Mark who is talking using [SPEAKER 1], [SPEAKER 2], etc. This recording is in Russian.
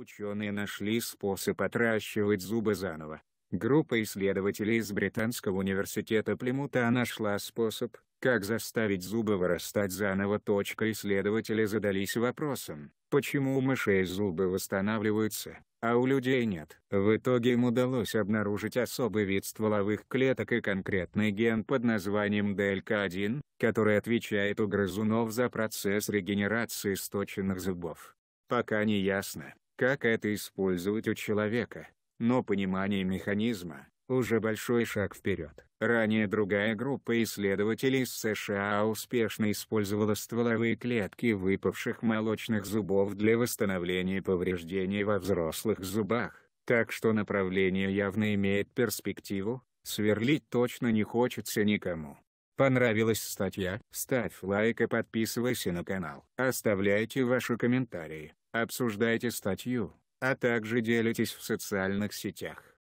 [SPEAKER 1] Ученые нашли способ отращивать зубы заново. Группа исследователей из Британского университета Плимута нашла способ, как заставить зубы вырастать заново. Исследователи задались вопросом, почему у мышей зубы восстанавливаются, а у людей нет. В итоге им удалось обнаружить особый вид стволовых клеток и конкретный ген под названием ДЛК-1, который отвечает у грызунов за процесс регенерации сточенных зубов. Пока не ясно, как это использовать у человека, но понимание механизма – уже большой шаг вперед. Ранее другая группа исследователей из США успешно использовала стволовые клетки выпавших молочных зубов для восстановления повреждений во взрослых зубах, так что направление явно имеет перспективу, сверлить точно не хочется никому. Понравилась статья? Ставь лайк и подписывайся на канал. Оставляйте ваши комментарии обсуждайте статью, а также делитесь в социальных сетях.